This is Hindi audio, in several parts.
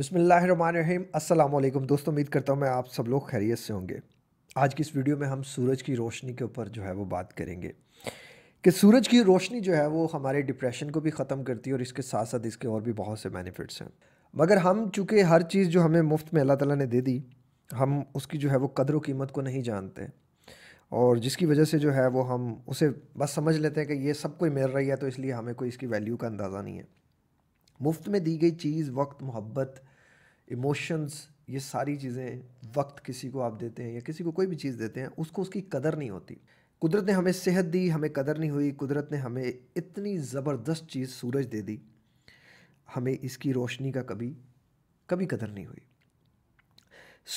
बिसमीम अल्लाम दोस्तों उम्मीद करता हूँ मैं आप सब लोग खैरियत से होंगे आज की इस वीडियो में हम सूरज की रोशनी के ऊपर जो है वो बात करेंगे कि सूरज की रोशनी जो है वो हमारे डिप्रेशन को भी ख़त्म करती है और इसके साथ साथ इसके और भी बहुत से बेनिफिट्स हैं मगर हम चूँकि हर चीज़ जो हमें मुफ्त में अल्लाह ताला ने दे दी हम उसकी जो है वो कदर कीमत को नहीं जानते और जिसकी वजह से जो है वो हम उसे बस समझ लेते हैं कि ये सब कोई मिल रही है तो इसलिए हमें कोई इसकी वैल्यू का अंदाज़ा नहीं है मुफ्त में दी गई चीज़ वक्त मोहब्बत इमोशंस ये सारी चीज़ें वक्त किसी को आप देते हैं या किसी को कोई भी चीज़ देते हैं उसको उसकी कदर नहीं होती कुदरत ने हमें सेहत दी हमें कदर नहीं हुई कुदरत ने हमें इतनी ज़बरदस्त चीज़ सूरज दे दी हमें इसकी रोशनी का कभी कभी कदर नहीं हुई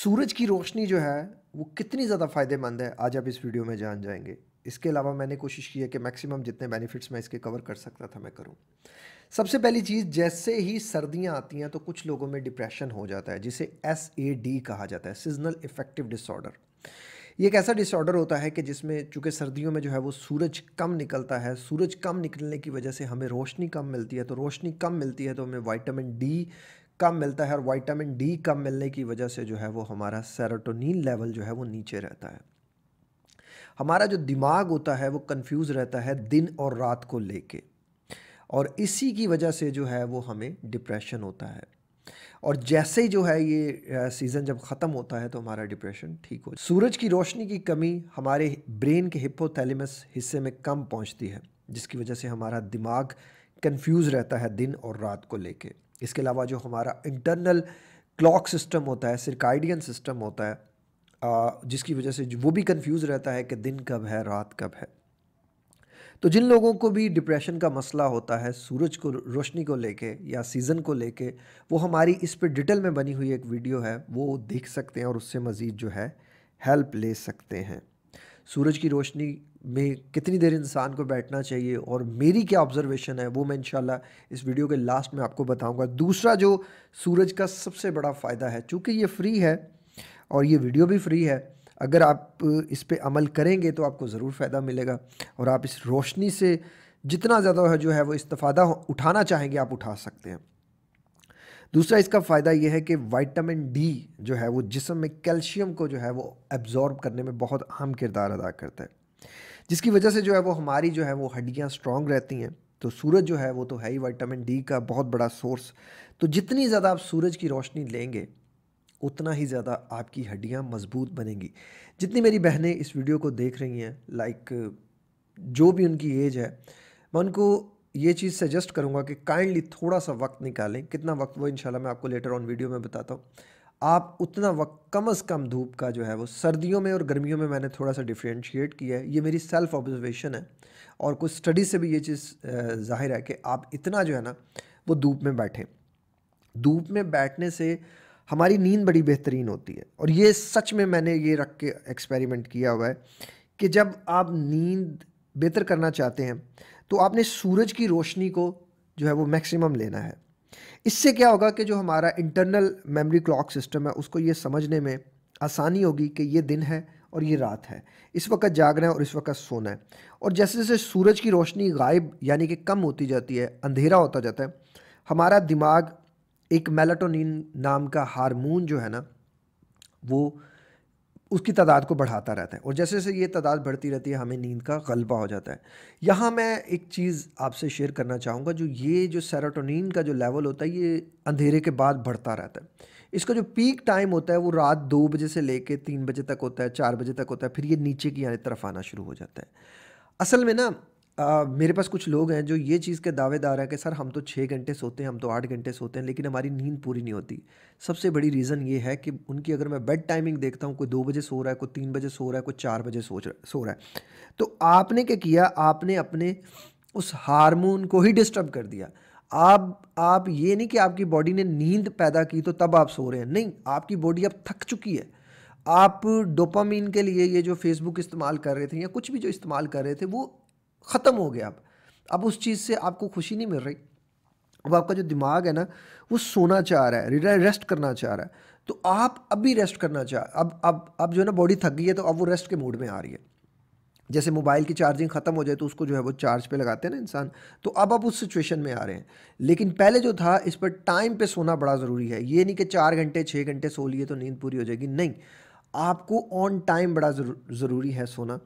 सूरज की रोशनी जो है वो कितनी ज़्यादा फ़ायदेमंद है आज आप इस वीडियो में जान जाएंगे इसके अलावा मैंने कोशिश की है कि मैक्सिमम जितने बेनिफिट्स मैं इसके कवर कर सकता था मैं करूँ सबसे पहली चीज़ जैसे ही सर्दियाँ आती हैं तो कुछ लोगों में डिप्रेशन हो जाता है जिसे एस ए डी कहा जाता है सीजनल इफेक्टिव डिसऑर्डर ये एक ऐसा डिसऑर्डर होता है कि जिसमें चूँकि सर्दियों में जो है वो सूरज कम निकलता है सूरज कम निकलने की वजह से हमें रोशनी कम मिलती है तो रोशनी कम मिलती है तो हमें वाइटामिन डी कम मिलता है और वाइटामिन डी कम मिलने की वजह से जो है वो हमारा सेरोटोनिन लेवल जो है वो नीचे रहता है हमारा जो दिमाग होता है वो कंफ्यूज रहता है दिन और रात को लेके और इसी की वजह से जो है वो हमें डिप्रेशन होता है और जैसे ही जो है ये सीज़न जब ख़त्म होता है तो हमारा डिप्रेशन ठीक हो सूरज की रोशनी की कमी हमारे ब्रेन के हिपोथैलेमस हिस्से में कम पहुंचती है जिसकी वजह से हमारा दिमाग कंफ्यूज रहता है दिन और रात को लेके इसके अलावा जो हमारा इंटरनल क्लॉक सिस्टम होता है सिरकाइडियन सिस्टम होता है जिसकी वजह से वो भी कन्फ्यूज़ रहता है कि दिन कब है रात कब है तो जिन लोगों को भी डिप्रेशन का मसला होता है सूरज को रोशनी को लेके या सीज़न को लेके वो हमारी इस पर डिटेल में बनी हुई एक वीडियो है वो देख सकते हैं और उससे मज़ीद जो है हेल्प ले सकते हैं सूरज की रोशनी में कितनी देर इंसान को बैठना चाहिए और मेरी क्या ऑब्जर्वेशन है वो मैं इंशाल्लाह इस वीडियो के लास्ट में आपको बताऊंगा दूसरा जो सूरज का सबसे बड़ा फ़ायदा है चूँकि ये फ्री है और ये वीडियो भी फ्री है अगर आप इस पर अमल करेंगे तो आपको ज़रूर फ़ायदा मिलेगा और आप इस रोशनी से जितना ज़्यादा जो है वो इस्तफ़ादा उठाना चाहेंगे आप उठा सकते हैं दूसरा इसका फ़ायदा यह है कि वाइटामिन डी जो है वो जिसम में कैल्शियम को जो है वो एब्ज़ॉर्ब करने में बहुत अहम किरदार अदा करता है जिसकी वजह से जो है वो हमारी जो है वो हड्डियाँ स्ट्रॉन्ग रहती हैं तो सूरज जो है वो तो है ही वाइटामिन डी का बहुत बड़ा सोर्स तो जितनी ज़्यादा आप सूरज की रोशनी लेंगे उतना ही ज़्यादा आपकी हड्डियाँ मजबूत बनेंगी जितनी मेरी बहनें इस वीडियो को देख रही हैं लाइक जो भी उनकी एज है मैं उनको ये चीज़ सजेस्ट करूँगा कि काइंडली थोड़ा सा वक्त निकालें कितना वक्त वो इंशाल्लाह मैं आपको लेटर ऑन वीडियो में बताता हूँ आप उतना वक्त कम अज़ कम धूप का जो है वो सर्दियों में और गर्मियों में मैंने थोड़ा सा डिफ्रेंशिएट किया है ये मेरी सेल्फ़ ऑब्जर्वेशन है और कुछ स्टडी से भी ये चीज़ ज़ाहिर है कि आप इतना जो है ना वो धूप में बैठें धूप में बैठने से हमारी नींद बड़ी बेहतरीन होती है और ये सच में मैंने ये रख के एक्सपेरिमेंट किया हुआ है कि जब आप नींद बेहतर करना चाहते हैं तो आपने सूरज की रोशनी को जो है वो मैक्सिमम लेना है इससे क्या होगा कि जो हमारा इंटरनल मेमोरी क्लॉक सिस्टम है उसको ये समझने में आसानी होगी कि ये दिन है और ये रात है इस वक्त जागना है और इस वक्त सोना है और जैसे जैसे सूरज की रोशनी गायब यानी कि कम होती जाती है अंधेरा होता जाता है हमारा दिमाग एक मेलाटोनिन नाम का हार्मोन जो है ना वो उसकी तादाद को बढ़ाता रहता है और जैसे जैसे ये तादाद बढ़ती रहती है हमें नींद का गलबा हो जाता है यहाँ मैं एक चीज़ आपसे शेयर करना चाहूँगा जो ये जो सेरोटोनिन का जो लेवल होता है ये अंधेरे के बाद बढ़ता रहता है इसका जो पीक टाइम होता है वो रात दो बजे से ले कर तीन बजे तक होता है चार बजे तक होता है फिर ये नीचे की तरफ आना शुरू हो जाता है असल में ना मेरे पास कुछ लोग हैं जो ये चीज़ के दावेदार हैं कि सर हम तो छः घंटे सोते हैं हम तो आठ घंटे सोते हैं लेकिन हमारी नींद पूरी नहीं होती सबसे बड़ी रीज़न ये है कि उनकी अगर मैं बेड टाइमिंग देखता हूँ कोई दो बजे सो रहा है कोई तीन बजे सो रहा है कोई चार बजे सो सो रहा है तो आपने क्या किया आपने अपने उस हारमोन को ही डिस्टर्ब कर दिया आप आप ये नहीं कि आपकी बॉडी ने नींद पैदा की तो तब आप सो रहे हैं नहीं आपकी बॉडी अब थक चुकी है आप डोपामीन के लिए ये जो फेसबुक इस्तेमाल कर रहे थे या कुछ भी जो इस्तेमाल कर रहे थे वो ख़त्म हो गया अब अब उस चीज़ से आपको खुशी नहीं मिल रही अब आपका जो दिमाग है ना वो सोना चाह रहा है रेस्ट करना चाह रहा है तो आप अभी रेस्ट करना चाह अब अब अब जो है ना बॉडी थक गई है तो अब वो रेस्ट के मूड में आ रही है जैसे मोबाइल की चार्जिंग ख़त्म हो जाए तो उसको जो है वो चार्ज पे लगाते हैं ना इंसान तो अब आप उस सिचुएशन में आ रहे हैं लेकिन पहले जो था इस पर टाइम पे सोना बड़ा ज़रूरी है ये नहीं कि चार घंटे छः घंटे सो लिए तो नींद पूरी हो जाएगी नहीं आपको ऑन टाइम बड़ा ज़रूरी है सोना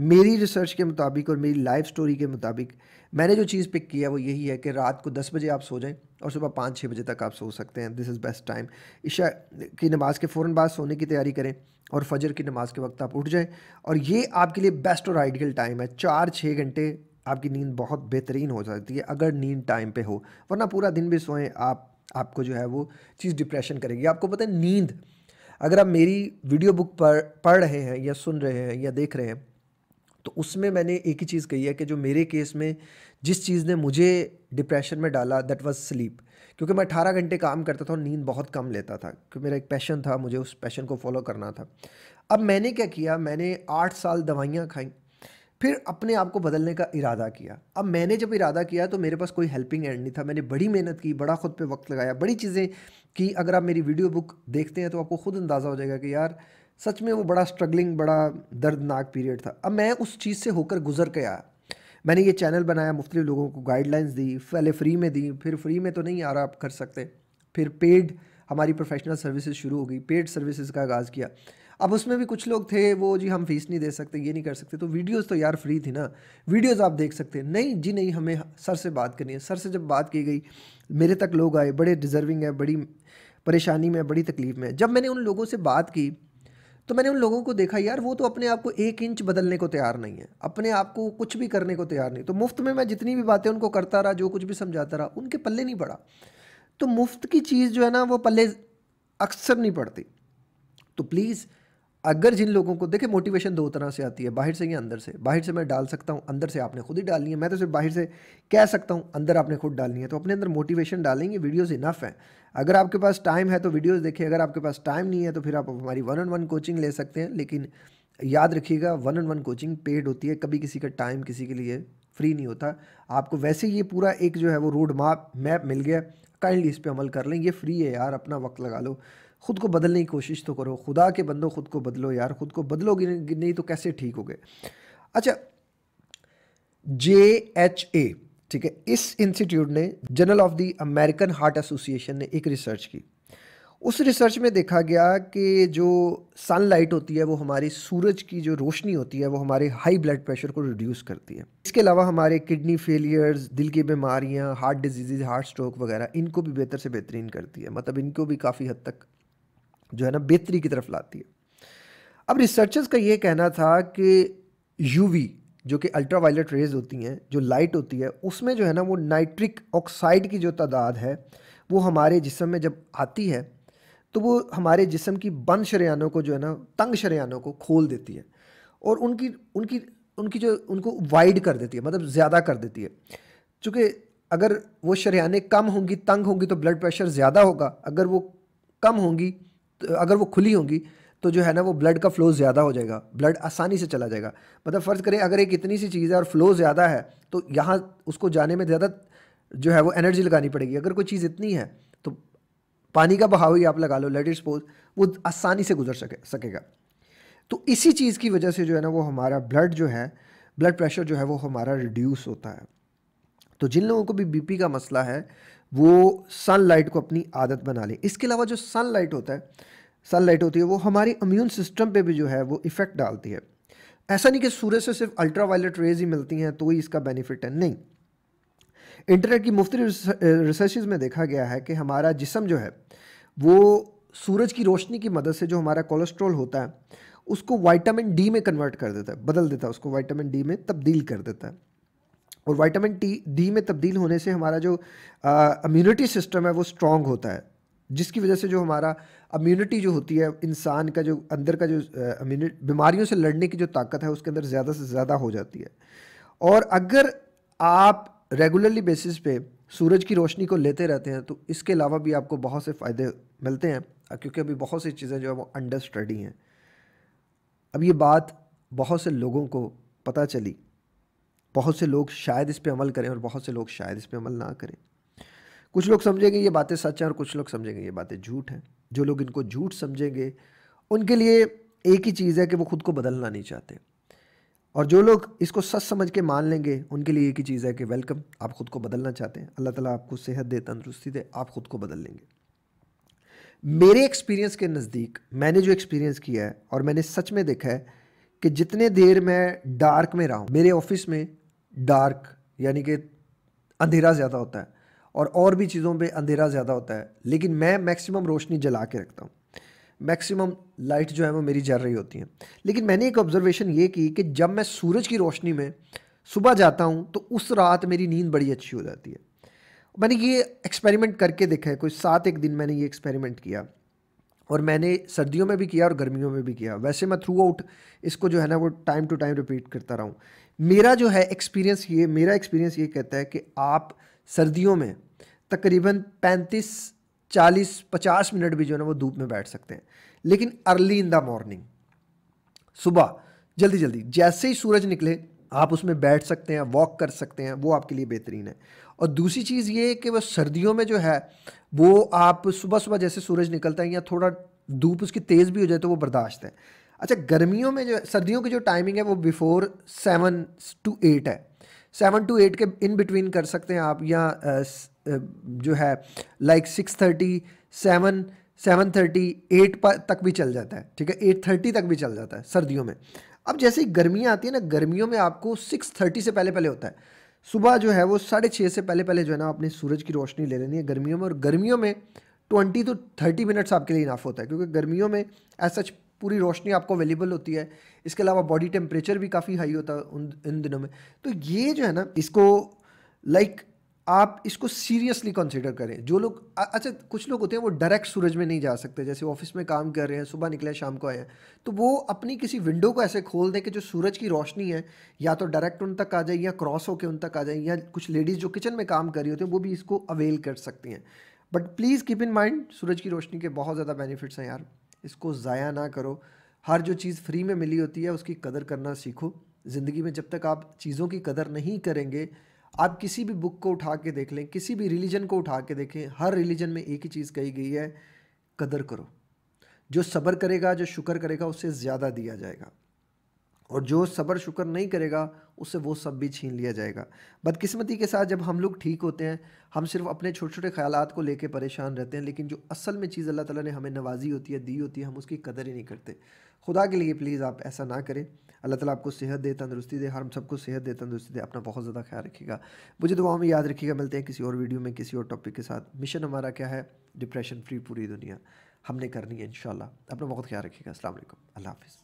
मेरी रिसर्च के मुताबिक और मेरी लाइफ स्टोरी के मुताबिक मैंने जो चीज़ पिक किया वो यही है कि रात को दस बजे आप सो जाएं और सुबह पाँच छः बजे तक आप सो सकते हैं दिस इज़ बेस्ट टाइम ईशा की नमाज़ के फ़ौर बाद सोने की तैयारी करें और फजर की नमाज़ के वक्त आप उठ जाएँ और ये आपके लिए बेस्ट और आइडियल टाइम है चार छः घंटे आपकी नींद बहुत बेहतरीन हो जाती है अगर नींद टाइम पर हो वरना पूरा दिन भी सोएँ आप आपको जो है वो चीज़ डिप्रेशन करेगी आपको पता है नींद अगर आप मेरी वीडियो बुक पर पढ़ रहे हैं या सुन रहे हैं या देख रहे हैं तो उसमें मैंने एक ही चीज़ कही है कि जो मेरे केस में जिस चीज़ ने मुझे डिप्रेशन में डाला दैट वाज स्लीप क्योंकि मैं अठारह घंटे काम करता था और नींद बहुत कम लेता था क्योंकि मेरा एक पैशन था मुझे उस पैशन को फॉलो करना था अब मैंने क्या किया मैंने आठ साल दवाइयाँ खाई फिर अपने आप को बदलने का इरादा किया अब मैंने जब इरादा किया तो मेरे पास कोई हेल्पिंग एंड नहीं था मैंने बड़ी मेहनत की बड़ा खुद पे वक्त लगाया बड़ी चीज़ें कि अगर आप मेरी वीडियो बुक देखते हैं तो आपको खुद अंदाज़ा हो जाएगा कि यार सच में वो बड़ा स्ट्रगलिंग बड़ा दर्दनाक पीरियड था अब मैं उस चीज़ से होकर गुजर के आया मैंने ये चैनल बनाया मुख्तु लोगों को गाइडलाइंस दी पहले फ्री में दी फिर फ्री में तो नहीं आ रहा आप कर सकते फिर पेड हमारी प्रोफेशनल सर्विसेज शुरू हो गई पेड सर्विसेज का आगाज़ किया अब उसमें भी कुछ लोग थे वो जी हम फीस नहीं दे सकते ये नहीं कर सकते तो वीडियोस तो यार फ्री थी ना वीडियोस आप देख सकते हैं नहीं जी नहीं हमें सर से बात करनी है सर से जब बात की गई मेरे तक लोग आए बड़े डिज़र्विंग है बड़ी परेशानी में बड़ी तकलीफ़ में जब मैंने उन लोगों से बात की तो मैंने उन लोगों को देखा यार वो तो अपने आप को एक इंच बदलने को तैयार नहीं है अपने आप को कुछ भी करने को तैयार नहीं तो मुफ्त में मैं जितनी भी बातें उनको करता रहा जो कुछ भी समझाता रहा उनके पल्ले नहीं पड़ा तो मुफ्त की चीज़ जो है ना वो पल्ले अक्सर नहीं पड़ती तो प्लीज़ अगर जिन लोगों को देखिए मोटिवेशन दो तरह से आती है बाहर से या अंदर से बाहर से मैं डाल सकता हूँ अंदर से आपने खुद ही डालनी है मैं तो सिर्फ बाहर से कह सकता हूँ अंदर आपने खुद डालनी है तो अपने अंदर मोटिवेशन डालेंगे वीडियोज़ इनफ हैं अगर आपके पास टाइम है तो वीडियोज़ देखिए अगर आपके पास टाइम नहीं है तो फिर आप हमारी वन ऑन वन कोचिंग ले सकते हैं लेकिन याद रखिएगा one on one coaching paid होती है कभी किसी का टाइम किसी के लिए फ्री नहीं होता आपको वैसे ये पूरा एक जो है वो रोड मैप मैप मिल गया काइंडली इस पर अमल कर लें ये फ्री है यार अपना वक्त लगा लो खुद को बदलने की कोशिश तो करो खुदा के बंदो खुद को बदलो यार खुद को बदलोगे नहीं तो कैसे ठीक होगे अच्छा जे एच ए ठीक है इस इंस्टीट्यूट ने Journal of the American Heart Association ने एक रिसर्च की उस रिसर्च में देखा गया कि जो सनलाइट होती है वो हमारी सूरज की जो रोशनी होती है वो हमारे हाई ब्लड प्रेशर को रिड्यूस करती है इसके अलावा हमारे किडनी फेलियर्स दिल की बीमारियां हार्ट डिजीज़ हार्ट स्ट्रोक वगैरह इनको भी बेहतर से बेहतरीन करती है मतलब इनको भी काफ़ी हद तक जो है ना बेहतरी की तरफ लाती है अब रिसर्चर्स का ये कहना था कि यूवी जो कि अल्ट्रा रेज होती हैं जो लाइट होती है उसमें जो है ना वो नाइट्रिक ऑक्साइड की जो तादाद है वो हमारे जिसम में जब आती है तो वो हमारे जिसम की बंद शरियानों को जो है ना तंग शरियानों को खोल देती है और उनकी उनकी उनकी जो उनको वाइड कर देती है मतलब ज़्यादा कर देती है चूँकि अगर वो शरियाने कम होंगी तंग होंगी तो ब्लड प्रेशर ज़्यादा होगा अगर वो कम होंगी अगर वो खुली होंगी तो जो है ना वो ब्लड का फ्लो ज़्यादा हो जाएगा ब्लड आसानी से चला जाएगा मतलब फ़र्ज़ करें अगर एक इतनी सी चीज़ है और फ्लो ज़्यादा है तो यहाँ उसको जाने में ज़्यादा जो है वो एनर्जी लगानी पड़ेगी अगर कोई चीज़ इतनी है तो पानी का बहाव ही आप लगा लो लेट इट सपोज वो आसानी से गुजर सके सकेगा तो इसी चीज़ की वजह से जो है ना वो हमारा ब्लड जो है ब्लड प्रेशर जो है वो हमारा रिड्यूस होता है तो जिन लोगों को भी बीपी का मसला है वो सनलाइट को अपनी आदत बना लें इसके अलावा जो सनलाइट होता है सनलाइट होती है वो हमारी इम्यून सिस्टम पे भी जो है वो इफ़ेक्ट डालती है ऐसा नहीं कि सूरज से सिर्फ अल्ट्रा वायलेट रेज ही मिलती हैं तो ही इसका बेनिफिट है नहीं इंटरनेट की मुफ्त रिसर्च में देखा गया है कि हमारा जिसम जो है वो सूरज की रोशनी की मदद से जो हमारा कोलेस्ट्रॉल होता है उसको वाइटामिन डी में कन्वर्ट कर देता है बदल देता है उसको वाइटामिन डी में तब्दील कर देता है और वाइटामिन टी डी में तब्दील होने से हमारा जो इम्यूनिटी सिस्टम है वो स्ट्रांग होता है जिसकी वजह से जो हमारा अम्यूनिटी जो होती है इंसान का जो अंदर का जो बीमारियों से लड़ने की जो ताकत है उसके अंदर ज़्यादा से ज़्यादा हो जाती है और अगर आप रेगुलरली बेसिस पे सूरज की रोशनी को लेते रहते हैं तो इसके अलावा भी आपको बहुत से फ़ायदे मिलते हैं क्योंकि अभी बहुत सी चीज़ें जो है वो अंडर स्टडी हैं अब ये बात बहुत से लोगों को पता चली बहुत से लोग शायद इस पर अमल करें और बहुत से लोग शायद इस पर अमल ना करें कुछ लोग समझेंगे ये बातें सच हैं और कुछ लोग समझेंगे ये बातें झूठ हैं जो लोग इनको झूठ समझेंगे उनके लिए एक ही चीज़ है कि वो खुद को बदलना नहीं चाहते और जो लोग इसको सच समझ के मान लेंगे उनके लिए एक ही चीज़ है कि वेलकम आप खुद को बदलना चाहते हैं अल्लाह ताला आपको सेहत दे तंदरुस्ती दे आप खुद को बदल लेंगे मेरे एक्सपीरियंस के नज़दीक मैंने जो एक्सपीरियंस किया है और मैंने सच में देखा है कि जितने देर मैं डार्क में रहा हूँ मेरे ऑफिस में डार्क यानी कि अंधेरा ज़्यादा होता है और और भी चीज़ों पे अंधेरा ज़्यादा होता है लेकिन मैं मैक्सिमम रोशनी जला के रखता हूँ मैक्सिमम लाइट जो है वो मेरी जल रही होती है लेकिन मैंने एक ऑब्जर्वेशन ये की कि जब मैं सूरज की रोशनी में सुबह जाता हूँ तो उस रात मेरी नींद बड़ी अच्छी हो जाती है मैंने ये एक्सपेरिमेंट करके देखा है कोई सात एक दिन मैंने ये एक्सपेरिमेंट किया और मैंने सर्दियों में भी किया और गर्मियों में भी किया वैसे मैं थ्रू आउट इसको जो है ना वो टाइम टू टाइम रिपीट करता रहा हूँ मेरा जो है एक्सपीरियंस ये मेरा एक्सपीरियंस ये कहता है कि आप सर्दियों में तकरीबन पैंतीस चालीस पचास मिनट भी जो है ना वो धूप में बैठ सकते हैं लेकिन अर्ली इन द मॉर्निंग सुबह जल्दी जल्दी जैसे ही सूरज निकले आप उसमें बैठ सकते हैं वॉक कर सकते हैं वो आपके लिए बेहतरीन है और दूसरी चीज़ ये कि वह सर्दियों में जो है वो आप सुबह सुबह जैसे सूरज निकलता है या थोड़ा धूप उसकी तेज़ भी हो जाए तो वो बर्दाश्त है अच्छा गर्मियों में जो सर्दियों की जो टाइमिंग है वो बिफ़ोर सेवन टू एट है सेवन टू एट के इन बिटवीन कर सकते हैं आप या जो है like six thirty seven seven thirty eight तक भी चल जाता है ठीक है एट थर्टी तक भी चल जाता है सर्दियों में अब जैसे ही गर्मियाँ आती है ना गर्मियों में आपको सिक्स थर्टी से पहले पहले होता है सुबह जो है वो साढ़े छः से पहले पहले जो है ना आपने सूरज की रोशनी ले लेनी है गर्मियों में और गर्मियों में ट्वेंटी टू थर्टी मिनट्स आपके लिए इनाफ होता है क्योंकि गर्मियों में एज सच पूरी रोशनी आपको अवेलेबल होती है इसके अलावा बॉडी टेम्परेचर भी काफ़ी हाई होता है उन इन दिनों में तो ये जो है ना इसको लाइक like, आप इसको सीरियसली कंसिडर करें जो लोग अच्छा कुछ लोग होते हैं वो डायरेक्ट सूरज में नहीं जा सकते जैसे ऑफिस में काम कर रहे हैं सुबह निकले शाम को आए हैं तो वो अपनी किसी विंडो को ऐसे खोल दें कि जो सूरज की रोशनी है या तो डायरेक्ट उन तक आ जाए या क्रॉस होकर उन तक आ जाए या कुछ लेडीज़ जो किचन में काम कर रही होती हैं वो भी इसको अवेल कर सकती हैं but please keep in mind सूरज की रोशनी के बहुत ज़्यादा बेनिफिट्स हैं यार इसको ज़ाया ना करो हर जो चीज़ फ्री में मिली होती है उसकी कदर करना सीखो ज़िंदगी में जब तक आप चीज़ों की कदर नहीं करेंगे आप किसी भी बुक को उठा के देख लें किसी भी रिलीजन को उठा के देखें हर रिलीजन में एक ही चीज़ कही गई है कदर करो जो सब्र करेगा जो शुक्र करेगा उससे ज़्यादा दिया जाएगा और जो सब्र शुक्र नहीं करेगा उससे वो सब भी छीन लिया जाएगा बदकिस्मती के साथ जब हम लोग ठीक होते हैं हम सिर्फ अपने छोटे छोटे ख्याल को लेके परेशान रहते हैं लेकिन जो असल में चीज़ अल्लाह ताला ने हमें नवाजी होती है दी होती है हम उसकी कदर ही नहीं करते खुदा के लिए प्लीज़ आप ऐसा ना करें अल्लाह ताला आपको सेहत दे तंदुरुस्ती दे हम सबको सेहत दे तंदुरुस्ती दे अपना बहुत ज़्यादा ख्याल रखिएगा मुझे दुआओं में याद रखिएगा मिलते हैं किसी और वीडियो में किसी और टॉपिक के साथ मिशन हमारा क्या है डिप्रेशन फ्री पूरी दुनिया हमने करनी है इन अपना बहुत ख्याल रखिएगा असल अल्लाह हाफिज़